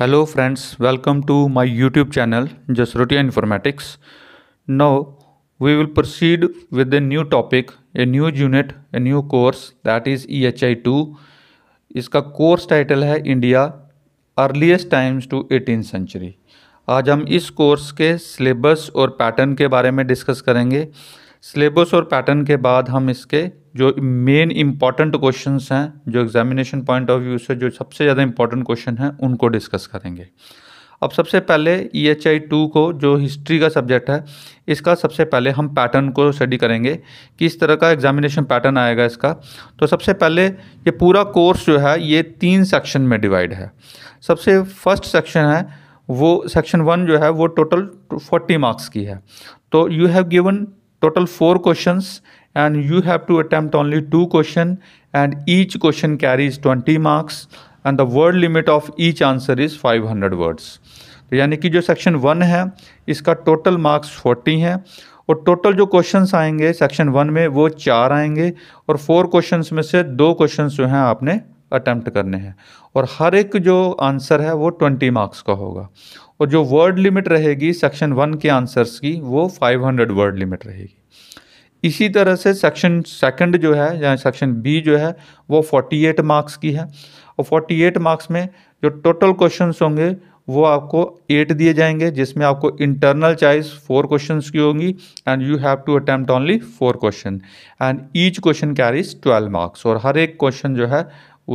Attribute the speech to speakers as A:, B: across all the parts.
A: hello friends welcome to my YouTube channel Jasrotia informatics now we will proceed with a new topic a new unit a new course that is E H I two इसका course title है India earliest times to eighteen century आज हम इस course के syllabus और pattern के बारे में डिस्कस करेंगे सिलेबस और पैटर्न के बाद हम इसके जो मेन इम्पॉर्टेंट क्वेश्चन हैं जो एग्जामिनेशन पॉइंट ऑफ व्यू से जो सबसे ज़्यादा इम्पॉर्टेंट क्वेश्चन हैं उनको डिस्कस करेंगे अब सबसे पहले ई एच आई टू को जो हिस्ट्री का सब्जेक्ट है इसका सबसे पहले हम पैटर्न को स्टडी करेंगे किस तरह का एग्जामिनेशन पैटर्न आएगा इसका तो सबसे पहले ये पूरा कोर्स जो है ये तीन सेक्शन में डिवाइड है सबसे फर्स्ट सेक्शन है वो सेक्शन वन जो है वो टोटल फोर्टी मार्क्स की है तो you have given total four questions and you have to attempt only two question and each question carries 20 marks and the word limit of each answer is 500 words तो यानी कि जो section one है इसका total marks forty हैं और total जो question आएंगे सेक्शन वन में वो चार आएंगे और फोर क्वेश्चन में से दो क्वेश्चन जो हैं आपने अटैम्प्ट करने हैं और हर एक जो आंसर है वो ट्वेंटी मार्क्स का होगा और जो वर्ड लिमिट रहेगी सेक्शन वन के आंसर्स की वो फाइव हंड्रेड वर्ड लिमिट रहेगी इसी तरह से सेक्शन सेकंड जो है या सेक्शन बी जो है वो 48 मार्क्स की है और 48 मार्क्स में जो टोटल क्वेश्चन होंगे वो आपको एट दिए जाएंगे जिसमें आपको इंटरनल चॉइस फोर क्वेश्चन की होंगी and you have to attempt only four question and each question carries twelve marks और हर एक क्वेश्चन जो है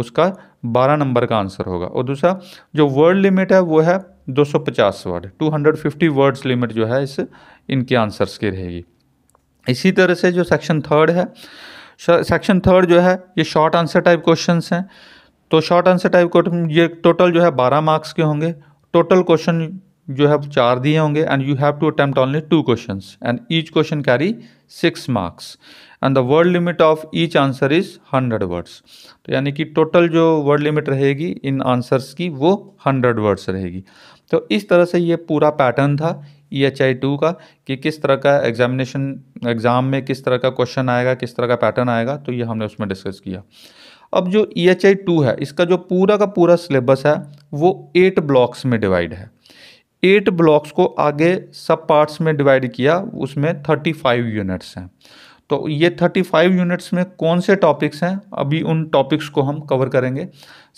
A: उसका बारह नंबर का आंसर होगा और दूसरा जो वर्ड लिमिट है वो है 250 वर्ड 250 वर्ड्स लिमिट जो है इस इनके आंसर्स की रहेगी इसी तरह से जो सेक्शन थर्ड है सेक्शन थर्ड जो है ये शॉर्ट आंसर टाइप क्वेश्चन हैं तो शॉर्ट आंसर टाइप ये टोटल जो है बारह मार्क्स के होंगे टोटल क्वेश्चन जो है चार दिए होंगे and you have to attempt only two question and each question carry six marks and the word limit of each answer is hundred words तो यानी कि टोटल जो वर्ड लिमिट रहेगी इन आंसर्स की वो हंड्रेड वर्ड्स रहेगी तो इस तरह से ये पूरा पैटर्न था ई एच आई टू का कि किस तरह का एग्जामिनेशन एग्ज़ाम में किस तरह का क्वेश्चन आएगा किस तरह का पैटर्न आएगा तो ये हमने उसमें डिस्कस किया अब जो ई एच आई टू है इसका जो पूरा का पूरा सिलेबस है वो एट ब्लॉक्स में डिवाइड है एट ब्लॉक्स को आगे सब पार्ट्स में डिवाइड किया उसमें थर्टी फाइव यूनिट्स हैं तो ये थर्टी फाइव यूनिट्स में कौन से टॉपिक्स हैं अभी उन टॉपिक्स को हम कवर करेंगे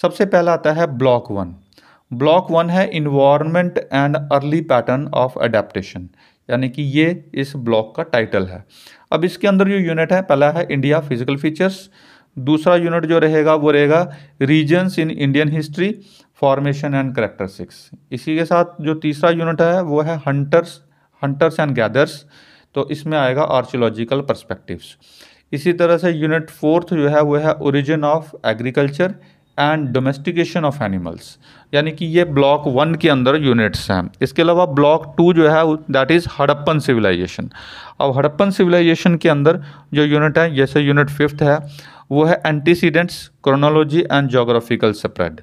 A: सबसे पहला आता है ब्लॉक वन ब्लॉक वन है environment and early pattern of adaptation यानी कि ये इस ब्लॉक का टाइटल है अब इसके अंदर जो यूनिट है पहला है इंडिया फिजिकल फीचर्स दूसरा यूनिट जो रहेगा वो रहेगा regions in Indian history formation and characteristics इसी के साथ जो तीसरा यूनिट है वो है हंटर्स हंटर्स एंड गैदर्स तो इसमें आएगा आर्चोलॉजिकल परस्पेक्टिवस इसी तरह से यूनिट फोर्थ जो है वो है origin of agriculture and domestication of animals यानी कि ये ब्लॉक वन के अंदर यूनिट्स हैं इसके अलावा ब्लॉक टू जो है दैट इज़ हड़प्पन सिविलाइजेशन अब हड़प्पन सिविलाइजेशन के अंदर जो यूनिट है जैसे यूनिट फिफ्थ है वो है antecedents chronology and geographical spread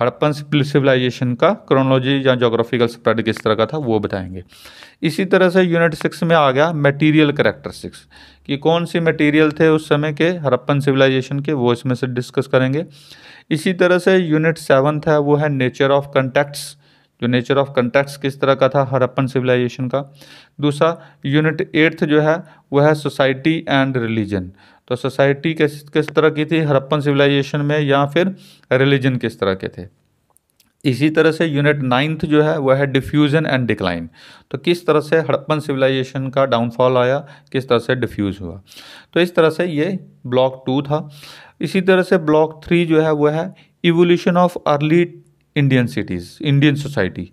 A: Harappan civilisation का क्रोनोलॉजी या जोग्राफिकल स्प्रेड किस तरह का था वो बताएंगे इसी तरह से यूनिट सिक्स में आ गया मटेरियल करेक्टरिस्टिक्स कि कौन सी मटेरियल थे उस समय के हड़प्पन सिविलाइजेशन के वो इसमें से डिस्कस करेंगे इसी तरह से यूनिट सेवन्थ है वो है नेचर ऑफ कंटैक्ट्स जो नेचर ऑफ कंटैक्ट्स किस तरह का था हड़प्पन सिविलाइजेशन का दूसरा यूनिट एट्थ जो है वह है सोसाइटी एंड रिलीजन तो सोसाइटी किस किस तरह की थी हरप्पन सिविलाइजेशन में या फिर रिलीजन किस तरह के थे इसी तरह से यूनिट नाइन्थ जो है वह है डिफ्यूज़न एंड डिक्लाइन तो किस तरह से हड़प्पन सिविलाइजेशन का डाउनफॉल आया किस तरह से डिफ्यूज़ हुआ तो इस तरह से ये ब्लॉक टू था इसी तरह से ब्लॉक थ्री जो है वह है evolution of early Indian cities Indian society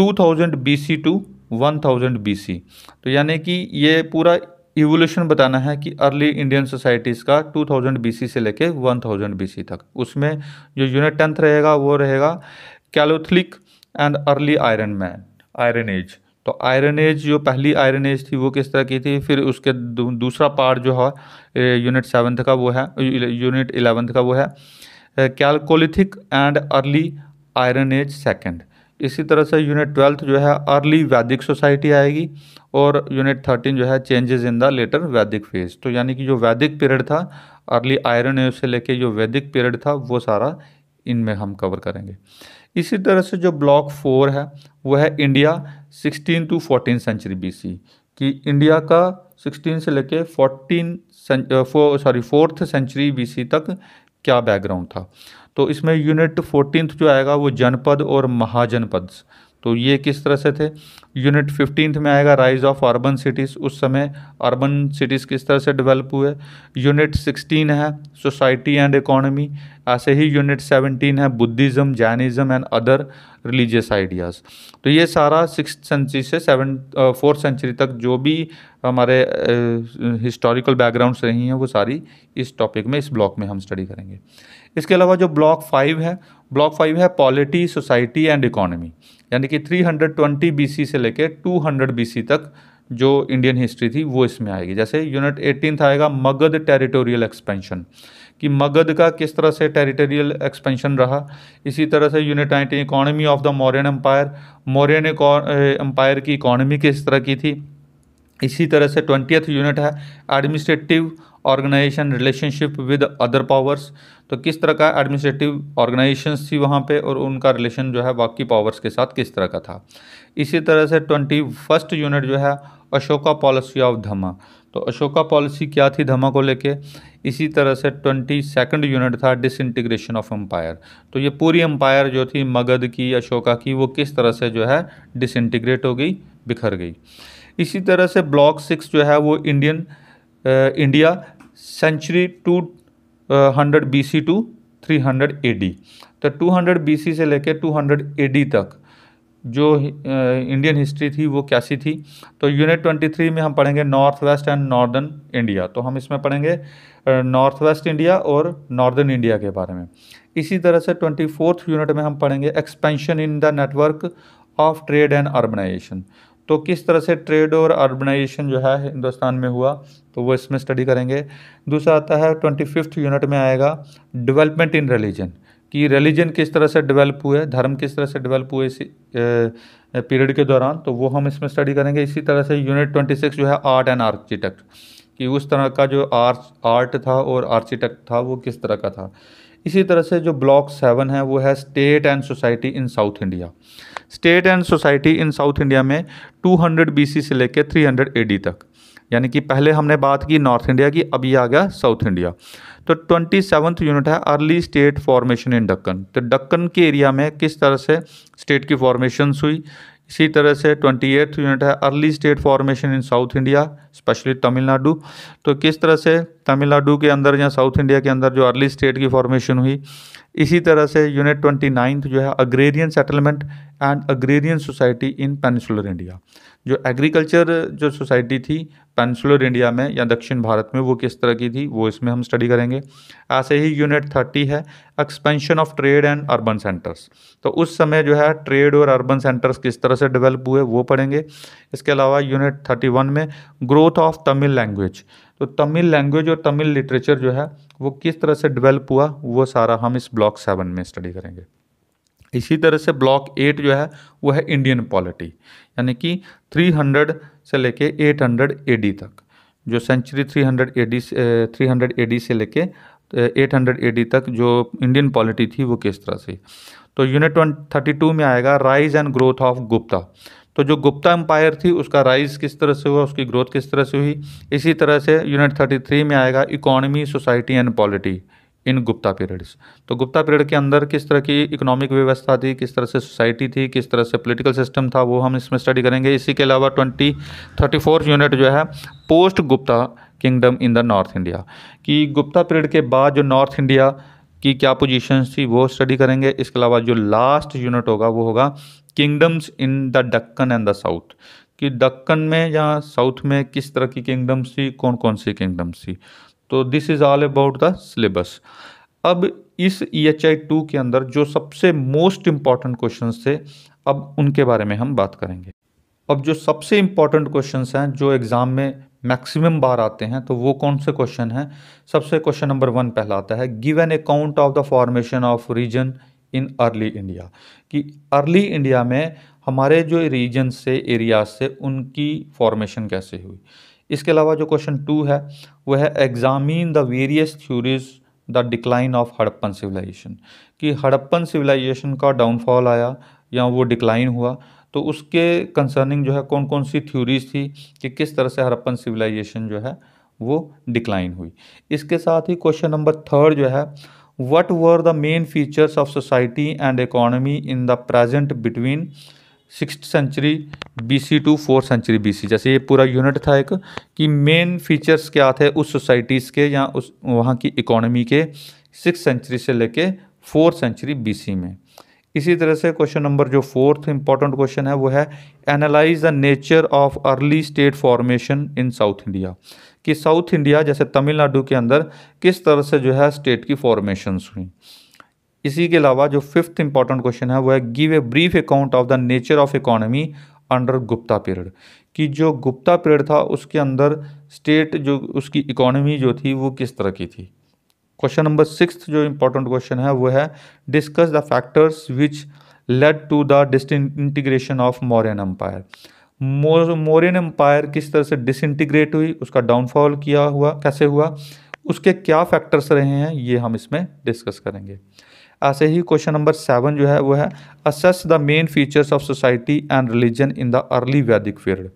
A: 2000 BC to 1000 BC तो यानी कि ये पूरा इवोल्यूशन बताना है कि अर्ली इंडियन सोसाइटीज़ का 2000 थाउजेंड से लेके 1000 थाउजेंड तक उसमें जो यूनिट टेंथ रहेगा वो रहेगा chalcolithic and early iron man iron age तो आयरन एज जो पहली आयरन एज थी वो किस तरह की थी फिर उसके दूसरा पार्ट जो है यूनिट सेवन्थ का वो है यूनिट इलेवंथ का वो है chalcolithic and early iron age second इसी तरह से यूनिट ट्वेल्थ जो है अर्ली वैदिक सोसाइटी आएगी और यूनिट थर्टीन जो है changes in the later Vedic phase तो यानी कि जो वैदिक पीरियड था अर्ली आयरन एज से लेके जो वैदिक पीरियड था वो सारा इनमें हम कवर करेंगे इसी तरह से जो ब्लॉक फोर है वो है India sixteen to fourteen century BC कि इंडिया का सिक्सटीन से लेके fourteen sorry fourth century BC तक क्या बैकग्राउंड था तो इसमें यूनिट फोर्टीन जो आएगा वो जनपद और महाजनपद तो ये किस तरह से थे यूनिट फिफ्टींथ में आएगा राइज ऑफ अर्बन सिटीज़ उस समय अर्बन सिटीज़ किस तरह से डेवलप हुए यूनिट सिक्सटीन है सोसाइटी एंड इकोनॉमी ऐसे ही यूनिट सेवनटीन है Buddhism Jainism and other religious ideas तो ये सारा सिक्स सेंचुरी से सेवन फोर्थ सेंचुरी तक जो भी हमारे हिस्टोरिकल बैकग्राउंड्स रही हैं वो सारी इस टॉपिक में इस ब्लॉक में हम स्टडी करेंगे इसके अलावा जो ब्लॉक फाइव है ब्लॉक फाइव है पॉलिटी सोसाइटी एंड इकोनॉमी यानी कि 320 बीसी से लेकर 200 बीसी तक जो इंडियन हिस्ट्री थी वो इसमें आएगी जैसे यूनिट एटीन आएगा मगध टेरिटोरियल एक्सपेंशन कि मगध का किस तरह से टेरिटोरियल एक्सपेंशन रहा इसी तरह से unit nineteen economy of the Mauryan empire Mauryan empire की इकोनॉमी किस तरह की थी इसी तरह से ट्वेंटियथ यूनिट है administrative organisation relationship with other powers तो किस तरह का एडमिनिस्ट्रेटिव ऑर्गेनाइजेशन थी वहाँ पे और उनका रिलेशन जो है बाकी पावर्स के साथ किस तरह का था इसी तरह से ट्वेंटी फर्स्ट यूनिट जो है अशोका पॉलिसी ऑफ धमा तो अशोका पॉलिसी क्या थी धमा को लेके इसी तरह से ट्वेंटी सेकेंड यूनिट था डिसइंटीग्रेशन ऑफ एम्पायर तो ये पूरी एम्पायर जो थी मगध की अशोका की वो किस तरह से जो है डिसइंटीग्रेट हो गई बिखर गई इसी तरह से ब्लॉक सिक्स जो है वो Indian India century two hundred B C to three hundred A D तो टू हंड्रेड बी सी से लेकर टू हंड्रेड ए डी तक जो इंडियन हिस्ट्री थी वो कैसी थी तो यूनिट ट्वेंटी थ्री में हम पढ़ेंगे north west and northern India तो हम इसमें पढ़ेंगे नॉर्थ वेस्ट इंडिया और नॉर्दर्न इंडिया के बारे में इसी तरह से ट्वेंटी फोर्थ यूनिट में हम पढ़ेंगे expansion in the network of trade and urbanisation तो किस तरह से ट्रेड और अर्बनाइजेशन जो है हिंदुस्तान में हुआ तो वो इसमें स्टडी करेंगे दूसरा आता है ट्वेंटी फिफ्थ यूनिट में आएगा डेवलपमेंट इन रिलीजन कि रिलीजन किस तरह से डेवलप हुए धर्म किस तरह से डेवलप हुए इसी पीरियड के दौरान तो वो हम इसमें स्टडी करेंगे इसी तरह से यूनिट ट्वेंटी सिक्स जो है आर्ट एंड आर्किटेक्ट कि उस तरह का जो आर्ट आर्ट था और आर्किटेक्ट था वो किस तरह का था इसी तरह से जो ब्लॉक सेवन है वो है state and society in South India state and society in South India में 200 सी से लेकर 300 एडी तक यानी कि पहले हमने बात की नॉर्थ इंडिया की अब ये आ गया साउथ इंडिया तो ट्वेंटी सेवन्थ यूनिट है early state formation in Deccan तो डक्कन के एरिया में किस तरह से स्टेट की फॉर्मेशन हुई इसी तरह से ट्वेंटी एथ यूनिट है early state formation in South India specially Tamil Nadu तो किस तरह से तमिलनाडु के अंदर या साउथ इंडिया के अंदर जो अर्ली स्टेट की फॉर्मेशन हुई इसी तरह से यूनिट ट्वेंटी नाइन्थ जो है agrarian settlement and agrarian society in peninsular India जो एग्रीकल्चर जो सोसाइटी थी पेंसुलर इंडिया में या दक्षिण भारत में वो किस तरह की थी वो इसमें हम स्टडी करेंगे ऐसे ही यूनिट थर्टी है expansion of trade and urban centres तो उस समय जो है ट्रेड और अर्बन सेंटर्स किस तरह से डेवलप हुए वो पढ़ेंगे इसके अलावा यूनिट थर्टी वन में ग्रोथ ऑफ तमिल लैंग्वेज तो तमिल लैंग्वेज और तमिल लिटरेचर जो है वो किस तरह से डिवेल्प हुआ वो सारा हम इस ब्लॉक सेवन में स्टडी करेंगे इसी तरह से ब्लॉक एट जो है वो है इंडियन पॉलिटी यानी कि 300 से लेके 800 हंड्रेड तक जो सेंचुरी 300 हंड्रेड थ्री हंड्रेड से लेके 800 हंड्रेड तक जो इंडियन पॉलिटी थी वो किस तरह से तो यूनिट वन थर्टी टू में आएगा rise and growth of Gupta तो जो गुप्ता एम्पायर थी उसका राइज किस तरह से हुआ उसकी ग्रोथ किस तरह से हुई इसी तरह से यूनिट थर्टी थ्री में आएगा economy society and polity in Gupta periods तो गुप्ता पीरियड के अंदर किस तरह की इकोनॉमिक व्यवस्था थी किस तरह से सोसाइटी थी किस तरह से पॉलिटिकल सिस्टम था वो हम इसमें स्टडी करेंगे इसी के अलावा ट्वेंटी थर्टी फोर यूनिट जो है post Gupta kingdom in the north India कि गुप्ता पीरियड के बाद जो नॉर्थ इंडिया की क्या पोजिशन थी वो स्टडी करेंगे इसके अलावा जो लास्ट यूनिट होगा वो होगा kingdoms in the Deccan and the south कि दक्कन में या साउथ में किस तरह की किंगडम्स थी कौन कौन सी किंगडम्स थी तो this is all about the syllabus अब इस ई एच आई टू के अंदर जो सबसे मोस्ट इम्पॉर्टेंट क्वेश्चन थे अब उनके बारे में हम बात करेंगे अब जो सबसे इम्पॉर्टेंट क्वेश्चन हैं जो एग्ज़ाम में मैक्सिमम बार आते हैं तो वो कौन से क्वेश्चन हैं सबसे क्वेश्चन नंबर वन पहला आता है give an account of the formation of region in early India कि अर्ली इंडिया में हमारे जो रीजन से एरियाज से उनकी फॉर्मेशन कैसे हुई इसके अलावा जो क्वेश्चन टू है वह है examine the various theories the decline of Harappan civilisation कि हड़प्पन सिविलाइजेशन का डाउनफॉल आया या वो डिक्लाइन हुआ तो उसके कंसर्निंग जो है कौन कौन सी थ्योरीज थी कि किस तरह से हड़प्पन सिविलाइजेशन जो है वो डिक्लाइन हुई इसके साथ ही क्वेश्चन नंबर थर्ड जो है what were the main features of society and economy in the present between six century BC to fourth century BC जैसे ये पूरा यूनिट था एक कि मेन फीचर्स क्या थे उस सोसाइटीज़ के या उस वहाँ की इकोनॉमी के सिक्स सेंचुरी से लेके फोर्थ सेंचुरी बीसी में इसी तरह से क्वेश्चन नंबर जो फोर्थ इंपॉर्टेंट क्वेश्चन है वो है analyse the nature of early state formation in South India कि साउथ इंडिया जैसे तमिलनाडु के अंदर किस तरह से जो है स्टेट की फॉर्मेशन हुई इसी के अलावा जो फिफ्थ इंपॉर्टेंट क्वेश्चन है वो है give a brief account of the nature of economy under Gupta period कि जो गुप्ता पीरियड था उसके अंदर स्टेट जो उसकी इकोनॉमी जो थी वो किस तरह की थी क्वेश्चन नंबर सिक्स जो इम्पोर्टेंट क्वेश्चन है वो है discuss the factors which led to the disintegration of Mauryan empire Mauryan empire किस तरह से डिसइंटीग्रेट हुई उसका डाउनफॉल किया हुआ कैसे हुआ उसके क्या फैक्टर्स रहे हैं ये हम इसमें डिस्कस करेंगे ऐसे ही क्वेश्चन नंबर सेवन जो है वो है assess the main features of society and religion in the early Vedic period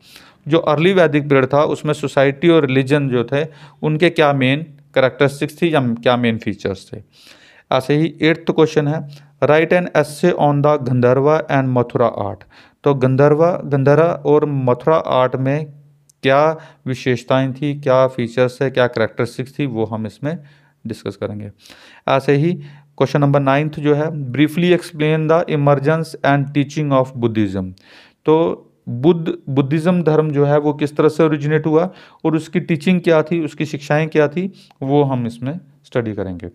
A: जो अर्ली वैदिक पीरियड था उसमें सोसाइटी और रिलीजन जो थे उनके क्या मेन करेक्टरिस्टिक्स थी या क्या मेन फीचर्स थे ऐसे ही एट्थ क्वेश्चन है write an essay on the Gandhara and Mathura art तो गंधर्वा गंधर्वा और मथुरा आर्ट में क्या विशेषताएं थी क्या फीचर्स है क्या करेक्टरिस्टिक्स थी वो हम इसमें डिस्कस करेंगे ऐसे ही क्वेश्चन नंबर नाइन्थ जो है briefly explain the emergence and teaching of Buddhism तो बुद्ध बुद्धिज़्म धर्म जो है वो किस तरह से ओरिजिनेट हुआ और उसकी टीचिंग क्या थी उसकी शिक्षाएं क्या थी वो हम इसमें स्टडी करेंगे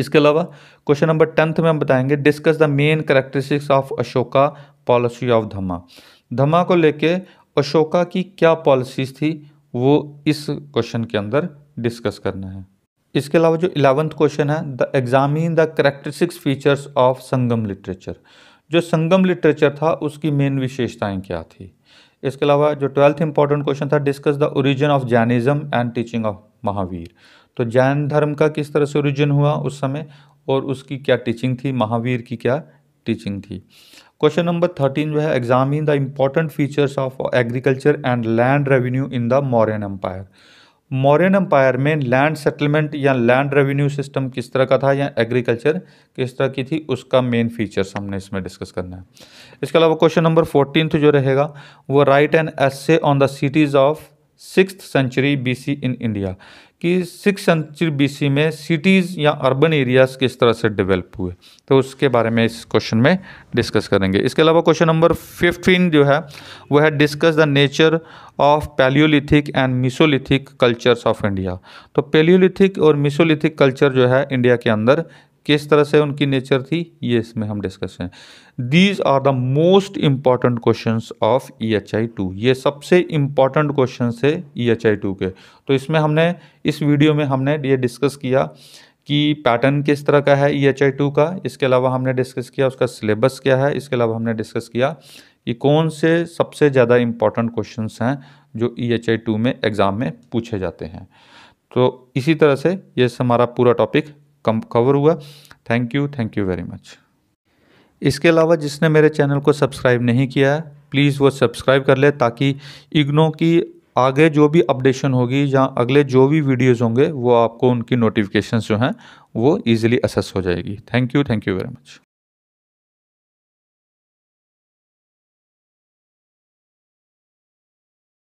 A: इसके अलावा क्वेश्चन नंबर टेंथ में हम बताएंगे discuss the main characteristics of Ashoka policy of Dhamma Dhamma को लेके अशोका की क्या पॉलिसीज थी वो इस क्वेश्चन के अंदर डिस्कस करना है इसके अलावा जो इलेवंथ क्वेश्चन है the examine the characteristics features of Sangam literature जो संगम लिटरेचर था उसकी मेन विशेषताएं क्या थी इसके अलावा जो ट्वेल्थ इंपॉर्टेंट क्वेश्चन था discuss the origin of Jainism and teaching of Mahavira तो जैन धर्म का किस तरह से ओरिजिन हुआ उस समय और उसकी क्या टीचिंग थी महावीर की क्या टीचिंग थी क्वेश्चन नंबर थर्टीन जो है examine the important features of agriculture and land revenue in the Mauryan empire Mauryan empire में लैंड सेटलमेंट या लैंड रेवेन्यू सिस्टम किस तरह का था या एग्रीकल्चर किस तरह की थी उसका मेन फीचर्स हमने इसमें डिस्कस करना है इसके अलावा क्वेश्चन नंबर फोर्टीन जो रहेगा वो write an essay on the cities of six century BC in India कि सिक्स सेंचुरी बीसी में सिटीज़ या अर्बन एरियाज़ किस तरह से डेवलप हुए तो उसके बारे में इस क्वेश्चन में डिस्कस करेंगे इसके अलावा क्वेश्चन नंबर फिफ्टीन जो है वो है discuss the nature of palaeolithic and mesolithic cultures of India तो पेलियोलिथिक और मिसोलिथिक कल्चर जो है इंडिया के अंदर किस तरह से उनकी नेचर थी ये इसमें हम डिस्कस हैं these are the most important question of E H I two ये सबसे इम्पॉर्टेंट क्वेश्चन है ई एच आई टू के तो इसमें हमने इस वीडियो में हमने ये डिस्कस किया कि पैटर्न किस तरह का है ई एच आई टू का इसके अलावा हमने डिस्कस किया उसका सिलेबस क्या है इसके अलावा हमने डिस्कस किया कि कौन से सबसे ज़्यादा इम्पॉर्टेंट क्वेश्चन हैं जो ई एच आई टू में एग्ज़ाम में पूछे जाते हैं तो इसी तरह से ये हमारा पूरा टॉपिक कवर हुआ thank you thank you very much इसके अलावा जिसने मेरे चैनल को सब्सक्राइब नहीं किया है प्लीज़ वो सब्सक्राइब कर ले ताकि इग्नो की आगे जो भी अपडेशन होगी या अगले जो भी वीडियोस होंगे वो आपको उनकी नोटिफिकेशंस जो हैं वो इजीली असेस हो जाएगी thank you thank you very much